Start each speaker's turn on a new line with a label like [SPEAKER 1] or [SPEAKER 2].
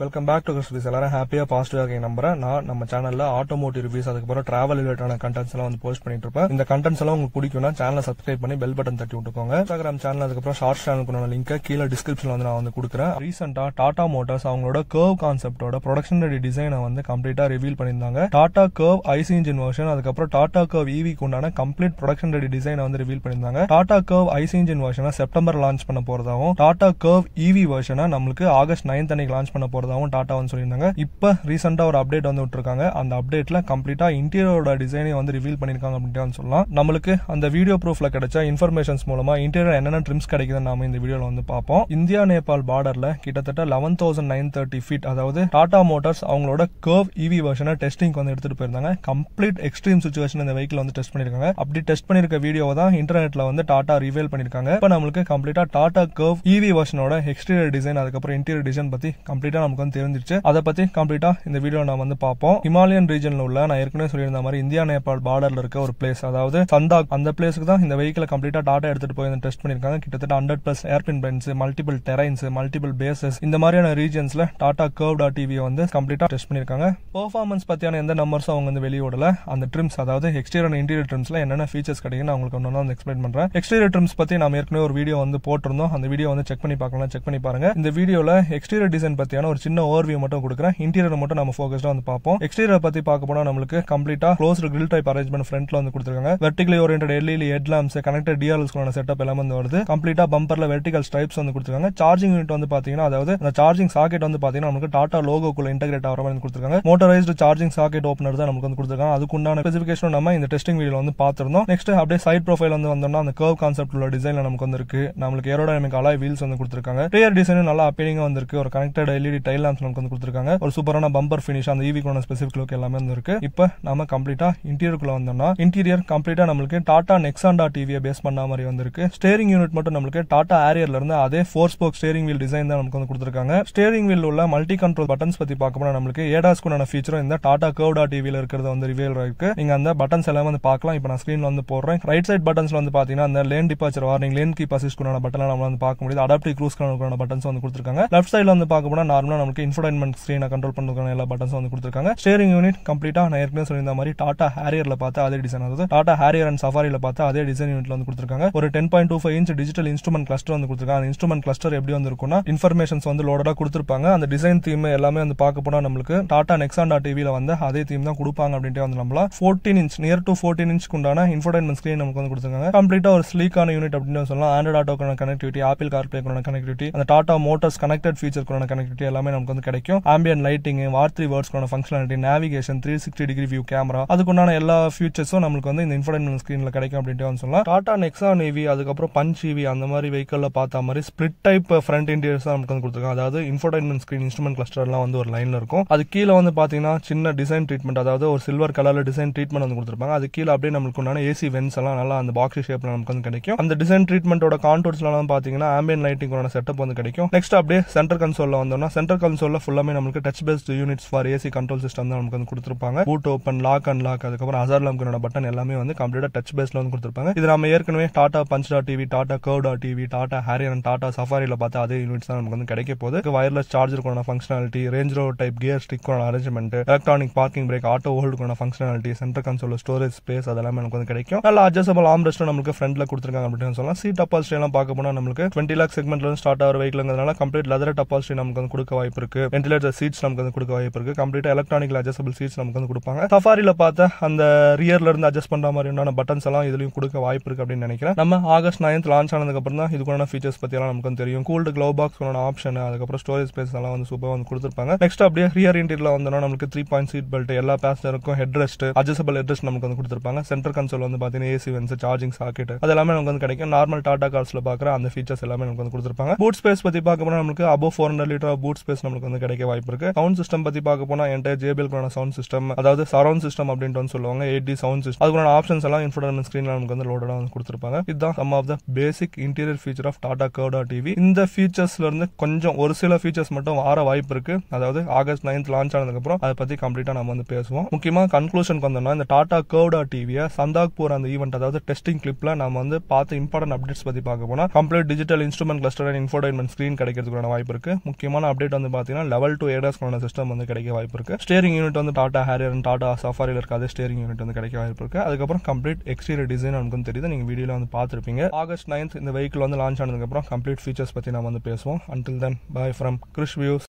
[SPEAKER 1] welcome back to கிறிஸ்துஸ் எல்லாரும் ஹாப்பியாக பாசிட்டிவாக இருக்க நம்புறேன் நான் நம்ம சேனலில் ஆட்டோமோட்டிவ் ரிவ்யூஸ் அதுக்கப்புறம் ட்ராவல் ரிலேட்டான கண்டென்ட்ஸ் எல்லாம் வந்து போஸ்ட் பண்ணிட்டு இருப்பேன் இந்த கண்டென்ட்ஸ் எல்லாம் உங்களுக்கு பிடிக்கும்னா சேனலை சப்ஸ்கிரைப் பண்ணி பெல் பட்டன் தட்டி விட்டுக்கோங்க இன்ஸ்டாகிராம் சேனல் அதுக்கப்புறம் ஷார்ட் சேனல் லிங்க் கீழே டிஸ்கிரிப்ஷன் வந்து நான் வந்து கொடுக்குறேன் ரீசெண்டா டாடா மோட்டார்ஸ் அவங்களோட கர்வ் கான்செப்டோட ப்ரொடக்ஷன் ரெடி டிசைனை வந்து கம்ப்ளீட்டாக ரிவீல் பண்ணியிருந்தாங்க டாடா கர்வ் ஐசி இன்ஜின் வருஷன் அதுக்கப்புறம் டாடா கர்வ் இவி உண்டான கம்ப்ளீட் ப்ரொடக்ஷன் ரெடி டிசைனை வந்து ரிவீல் பண்ணியிருந்தாங்க டாடா கர்வ் ஐசி இன்ஜின் வெர்ஷனை செப்டம்பர் லான்ச் பண்ண போறதாகவும் டாடா கர்வ் ஈவி வெர்ஷனை நம்மளுக்கு ஆகஸ்ட் நைன்த் அன்னைக்கு லான்ச் பண்ண போகிறது டாட்டா டாட்டாவும் சொல்லியிருந்தாங்க இப்போ ரீசெண்டாக ஒரு அப்டேட் வந்து விட்டுருக்காங்க அந்த அப்டேட்டில் கம்ப்ளீட்டாக இன்டீரியரோட டிசைனை வந்து ரிவீல் பண்ணியிருக்காங்க அப்படின்ட்டு சொல்லலாம் நம்மளுக்கு அந்த வீடியோ ப்ரூஃபில் கிடைச்ச இன்ஃபர்மேஷன்ஸ் மூலமாக இன்டீரியர் என்னென்ன ட்ரிம்ஸ் கிடைக்குதுன்னு நாம இந்த வீடியோவில் வந்து பார்ப்போம் இந்தியா நேபாள் பார்டரில் கிட்டத்தட்ட eleven thousand nine thirty feet அதாவது டாடா மோட்டார்ஸ் அவங்களோட கர்வ் இவி வெர்ஷனை டெஸ்டிங் வந்து எடுத்துகிட்டு போயிருந்தாங்க கம்ப்ளீட் எக்ஸ்ட்ரீம் சுச்சுவேஷன் இந்த வெஹிக்கிள் வந்து டெஸ்ட் பண்ணியிருக்காங்க அப்படி டெஸ்ட் பண்ணியிருக்க வீடியோ தான் இன்டர்நெட்டில் வந்து டாடா ரிவேல் பண்ணியிருக்காங்க இப்போ நம்மளுக்கு கம்ப்ளீட்டாக டாடா கர்வ் இவி வருஷனோட எக்ஸ்டீரியர் டிசைன் அதுக்கப்புறம் இன்டீரியர் டிசைன் பற்றி கம்ப்ளீட்டாக நமக்கு உட்காந்து தெரிஞ்சிருச்சு அதை பத்தி கம்ப்ளீட்டா இந்த வீடியோ நான் வந்து பார்ப்போம் ஹிமாலயன் ரீஜன்ல உள்ள நான் ஏற்கனவே சொல்லியிருந்த மாதிரி இந்தியா நேபாள் பார்டர்ல இருக்க ஒரு பிளேஸ் அதாவது சந்தாக் அந்த பிளேஸ்க்கு தான் இந்த வெஹிக்கில் கம்ப்ளீட்டா டாட்டா எடுத்துட்டு போய் டெஸ்ட் பண்ணிருக்காங்க கிட்டத்தட்ட hundred plus hairpin bends multiple terrains multiple phases இந்த மாதிரியான ரீஜன்ஸ்ல டாடா கர்வ்டா டாட் டிவியை வந்து கம்ப்ளீட்டா டெஸ்ட் பண்ணிருக்காங்க பெர்ஃபார்மன்ஸ் பத்தியான எந்த நம்பர்ஸும் அவங்க வந்து வெளியோடல அந்த ட்ரிம்ஸ் அதாவது எக்ஸ்டீரியர் இன்டீரியர் ட்ரிம்ஸ்ல என்னென்ன ஃபீச்சர்ஸ் கிடைக்கும் நான் உங்களுக்கு ஒன்று வந்து எக்ஸ்பிளைன் பண்றேன் எக்ஸ்டீரியர் ட்ரிம்ஸ் பத்தி நம்ம ஏற்கனவே ஒரு வீடியோ வந்து போட்டிருந்தோம் அந்த வீடியோ வந்து செக் பண்ணி பார்க்கலாம் செக் பண்ணி பாருங்க இந்த வீடியோல எக்ஸ்டீரியர் டிசைன் பத்தியான ஒரு சின்ன ஓவர்வியூ மட்டும் கொடுக்குறேன் இன்டீரியர் மட்டும் நம்ம ஃபோக்கஸ்டாக வந்து பார்ப்போம் எக்ஸ்டீரியர் பற்றி பார்க்க போனால் நம்மளுக்கு கம்ப்ளீட்டாக க்ளோஸ்டு கிரில் டைப் அரேஞ்ச்மெண்ட் ஃப்ரண்ட்ல வந்து கொடுத்துருக்காங்க vertically orient LED head lamps connected டிஆர்எல்ஸ்க்கான செட்டப் எல்லாமே வந்து வருது கம்ப்ளீட்டாக பம்பர்ல வெர்டிகல் ஸ்ட்ரைப்ஸ் வந்து கொடுத்துருக்காங்க சார்ஜிங் யூனிட் வந்து பார்த்தீங்கன்னா அதாவது அந்த சார்ஜிங் சாக்கெட் வந்து பார்த்தீங்கன்னா நமக்கு டாடா லோகோக்குள்ள இன்டகிரேட் ஆகிற மாதிரி கொடுத்துருக்காங்க மோட்டரைஸ்டு சார்ஜிங் சாக்கெட் ஓப்பனர் தான் நமக்கு வந்து கொடுத்துருக்காங்க அதுக்குண்டான ஸ்பெசிஃபிகேஷன் நம்ம இந்த டெஸ்டிங் வீடியோ வந்து பார்த்துருந்தோம் நெக்ஸ்ட் அப்படியே சைட் ப்ரொஃபைல் வந்து வந்தோம்னா அந்த கர்வ் கான்செப்ட் உள்ள டிசைன்ல நமக்கு வந்து இருக்கு நம்மளுக்கு ஏரோடைனமிக் அலாய் வீல்ஸ் வந்து கொடுத்துருக்காங்க ரியர் டிசைனும் நல்லா அப்பீலிங்காக வந்திருக்கு ஒரு connected LED tail tail lamps நமக்கு வந்து கொடுத்துருக்காங்க ஒரு சூப்பரான பம்பர் ஃபினிஷ் அந்த ஈவி கோன ஸ்பெசிஃபிக் லுக் எல்லாமே வந்து இருக்கு இப்போ நம்ம கம்ப்ளீட்டா இன்டீரியருக்குள்ள வந்தோம்னா இன்டீரியர் கம்ப்ளீட்டா நம்மளுக்கு டாடா நெக்ஸாண்டா டிவியை பேஸ் பண்ண மாதிரி வந்திருக்கு ஸ்டேரிங் யூனிட் மட்டும் நம்மளுக்கு டாடா ஆரியர்ல இருந்து அதே four spoke steering wheel design தான் நமக்கு வந்து கொடுத்துருக்காங்க ஸ்டேரிங் வீல் உள்ள மல்டி கண்ட்ரோல் பட்டன்ஸ் பத்தி பார்க்கணும் நம்மளுக்கு ஏடாஸ்க்குண்டான ஃபீச்சரும் இந்த டாடா கர்வ்டா டிவியில இருக்கிறது வந்து ரிவியல் இருக்கு நீங்க அந்த பட்டன்ஸ் எல்லாமே வந்து பார்க்கலாம் இப்போ நான் ஸ்க்ரீன்ல வந்து போடுறேன் ரைட் சைட் பட்டன்ஸ்ல வந்து பாத்தீங்கன்னா அந்த lane departure warning lane keep assist button நம்ம வந்து பார்க்க முடியுது அடாப்டிவ் க்ரூஸ் பட்டன்ஸ் வந்து கொடுத்துருக்காங்க லெஃப்ட் சைட்ல வந்து பார்க்க போனா நார்மலா உங்களுக்கு இன்ஃபோடைன்மெண்ட் ஸ்க்ரீனை கண்ட்ரோல் பண்ணுறதுக்கான எல்லா பட்டன்ஸும் வந்து கொடுத்துருக்காங்க ஸ்டேரிங் யூனிட் கம்ப்ளீட்டாக நான் ஏற்கனவே சொல்லியிருந்த மாதிரி டாடா ஹேரியரில் பார்த்து அதே டிசைன் அதாவது டாடா ஹேரியர் அண்ட் சஃபாரியில் பார்த்து அதே டிசைன் யூனிட் வந்து கொடுத்துருக்காங்க ஒரு ten point two five inch digital instrument cluster வந்து கொடுத்துருக்காங்க இன்ஸ்ட்ருமெண்ட் கிளஸ்டர் எப்படி வந்துருக்கும்னா இன்ஃபர்மேஷன்ஸ் வந்து லோடடாக கொடுத்துருப்பாங்க அந்த டிசைன் தீம் எல்லாமே வந்து பார்க்க போனால் நம்மளுக்கு டாடா நெக்ஸாண்டா டிவியில் வந்து அதே தீம் தான் கொடுப்பாங்க அப்படின்ட்டு வந்து நம்மளா fourteen inch near to fourteen inch உண்டான இன்ஃபர்டைன்மெண்ட் ஸ்க்ரீன் நமக்கு வந்து கொடுத்துருக்காங்க கம்ப்ளீட்டாக ஒரு ஸ்லீக்கான யூனிட் அப்படின்னு சொல்லலாம் ஆண்ட்ராய்ட் ஆட்டோக்கான கனெக்டிவிட்டி ஆப்பிள் கார்பிளேக்கான கனெக்டிவிட்டி அந்த டாடா மோட்டர்ஸ் கனெக்டட் ஃபீச்சர்க்கான கனெக்டிவிட்டி எல்லாமே எல்லாமே நமக்கு வந்து கிடைக்கும் ஆம்பியன் லைட்டிங் வார் த்ரீ வேர்ட்ஸ்க்கான functionality navigation three sixty degree view camera அதுக்குண்டான எல்லா ஃபியூச்சர்ஸும் நம்மளுக்கு வந்து இந்த இன்ஃபர்டைன்மெண்ட் ஸ்க்ரீனில் கிடைக்கும் அப்படின்ட்டு வந்து சொல்லலாம் டாடா நெக்ஸா நேவி அதுக்கப்புறம் பஞ்ச் இவி e அந்த மாதிரி வெஹிக்கலில் பார்த்த மாதிரி ஸ்பிளிட் டைப் ஃப்ரண்ட் இன்டீரியர்ஸ் தான் நமக்கு வந்து கொடுத்துருக்காங்க அதாவது இன்ஃபர்டைன்மெண்ட் ஸ்க்ரீன் இன்ஸ்ட்ருமெண்ட் கிளஸ்டர்லாம் வந்து ஒரு லைனில் இருக்கும் அது கீழே வந்து பார்த்தீங்கன்னா சின்ன டிசைன் ட்ரீட்மெண்ட் அதாவது ஒரு சில்வர் கலரில் டிசைன் ட்ரீட்மெண்ட் வந்து கொடுத்துருப்பாங்க அது கீழே அப்படியே நமக்கு உண்டான ஏசி வென்ஸ் எல்லாம் நல்லா அந்த பாக்ஸ் ஷேப்பில் நமக்கு வந்து கிடைக்கும் அந்த டிசைன் ட்ரீட்மெண்ட்டோட கான்டோர்ஸ்லாம் பார்த்தீங்கன்னா ஆம்பியன் லைட்டிங்கோட செட்டப் வந்து கிடைக்கும் நெக்ஸ்ட் அப்படியே சென்டர் கன்சோலில் வந்தோம்னா சென்டர் கன்சோலில் ஃபுல்லாமே நம்மளுக்கு touch based units for AC control system தான் நமக்கு வந்து கொடுத்துருப்பாங்க boot open lock and lock அதுக்கப்புறம் அசார் லம்கனோட பட்டன் எல்லாமே வந்து கம்ப்ளீட்டாக டச் பேஸ்ல வந்து கொடுத்துருப்பாங்க இது நம்ம ஏற்கனவே Tata Punch dot EV Tata Curvv dot EV Tata and Tata சஃபாரியில் பார்த்து அதே யூனிட்ஸ் தான் நமக்கு வந்து கிடைக்க போகுது வயர்லெஸ் சார்ஜருக்கான functionality Range Rover type gear ஸ்டிக்கான arrangement electronic parking brake auto ஹோல்டுக்கான functionality center console storage space அதெல்லாம் நமக்கு வந்து கிடைக்கும் நல்ல அட்ஜஸ்டபிள் ஆம் ரெஸ்ட்டும் நமக்கு ஃப்ரண்ட்ல கொடுத்துருக்காங்க அப்படின்னு சொல்லலாம் சீட் அப்பால்ஸ்ட்ரி எல்லாம் பார்க்க போனால் நமக்கு டுவெண்ட்டி லேக் செக்மெண்ட்ல இருந்து ஸ்டார்ட் ஆகிற வெஹிக்கிள்ங்கிறதுனால கம்ப்ளீட் லெதர் அப்பால்ஸ்ட்ரி நமக்கு வந்து கொடுக்க வாய்ப்பு இருக்கு வென்டிலேட்டர் சீட்ஸ் நமக்கு வந்து கொடுக்க வாய்ப்பு இருக்கு கம்ப்ளீட்டா எலக்ட்ரானிக்ல அட்ஜஸ்டபிள் சீட்ஸ் நமக்கு வந்து கொடுப்பாங்க சஃபாரில பார்த்த அந்த ரியர்ல இருந்து அட்ஜஸ்ட் பண்ற உண்டான பட்டன்ஸ் எல்லாம் இதுலயும் கொடுக்க வாய்ப்பு இருக்கு அப்படின்னு நினைக்கிறேன் நம்ம ஆகஸ்ட் நைன்த் லான்ச் ஆனதுக்கு அப்புறம் தான் இதுக்கான ஃபீச்சர்ஸ் பத்தி எல்லாம் நமக்கு தெரியும் கூல்டு க்ளோ பாக்ஸ் ஆப்ஷன் அதுக்கப்புறம் ஸ்டோரேஜ் ஸ்பேஸ் எல்லாம் வந்து சூப்பர் வந்து கொடுத்துருப்பாங்க நெக்ஸ்ட் அப்படியே ரியர் இன்டீரியர்ல வந்தோம்னா நமக்கு த்ரீ பாயிண்ட் சீட் பெல்ட் எல்லா பேசஞ்சருக்கும் head rest adjustable head rest நமக்கு வந்து கொடுத்துருப்பாங்க சென்டர் கன்சோல் வந்து பாத்தீங்கன்னா ஏசி வென்ஸ் சார்ஜிங் சாக்கெட் அது எல்லாமே நமக்கு வந்து கிடைக்கும் நார்மல் டாடா கார்ஸ்ல பாக்குற அந்த ஃபீச்சர்ஸ் எல்லாமே நமக்கு வந்து கொடுத்துருப்பாங்க பூட் ஸ்பேஸ் பத்தி பார்க்க நமக்கு above four hundred litre boot space models நம்மளுக்கு வந்து கிடைக்க வாய்ப்பு இருக்கு சவுண்ட் சிஸ்டம் பத்தி பார்க்க போனா என்கிட்ட ஜேபிஎல்கான சவுண்ட் சிஸ்டம் அதாவது சரௌண்ட் சிஸ்டம் அப்படின்னு சொல்லுவாங்க எயிட் டி சவுண்ட் சிஸ்டம் அதுக்கான ஆப்ஷன்ஸ் எல்லாம் இன்ஃபோடர்மெண்ட் ஸ்க்ரீன்ல நமக்கு வந்து லோடடா வந்து கொடுத்துருப்பாங்க இதுதான் sum of the basic interior feature of Tata Curvv EV இந்த ஃபீச்சர்ஸ்ல இருந்து கொஞ்சம் ஒரு சில ஃபீச்சர்ஸ் மட்டும் வர வாய்ப்பு இருக்கு அதாவது ஆகஸ்ட் நைன்த் லான்ச் ஆனதுக்கப்புறம் அதை பத்தி கம்ப்ளீட்டா நம்ம வந்து பேசுவோம் முக்கியமா கன்க்ளூஷன் வந்தோம்னா இந்த டாடா கர்டா டிவியை சந்தாக்பூர் அந்த ஈவெண்ட் அதாவது டெஸ்டிங் கிளிப்ல நம்ம வந்து பார்த்து இம்பார்ட்டன்ட் அப்டேட்ஸ் பத்தி பார்க்க போனா complete digital instrument cluster and infotainment screen கிடைக்கிறதுக்கான வாய்ப்பு இருக்கு முக்கியமான அப்டேட் வந்து வந்து பாத்தீங்கன்னா லெவல் டூ ஏடாஸ்க்கான சிஸ்டம் வந்து கிடைக்க வாய்ப்பு இருக்கு ஸ்டேரிங் யூனிட் வந்து டாடா ஹேரியர் அண்ட் டாடா சஃபாரியில் இருக்காது ஸ்டேரிங் யூனிட் வந்து கிடைக்க வாய்ப்பு இருக்குது அதுக்கப்புறம் கம்ப்ளீட் எக்ஸ்டீரியர் டிசைன் நமக்கு தெரியுது நீங்கள் வீடியோ வந்து பார்த்துருப்பீங்க ஆகஸ்ட் நைன்த் இந்த வெஹிக்கிள் வந்து லான்ச் ஆனதுக்கப்புறம் கம்ப்ளீட் ஃபீச்சர்ஸ் பற்றி நம்ம வந்து பேசுவோம் until then bye from Krish views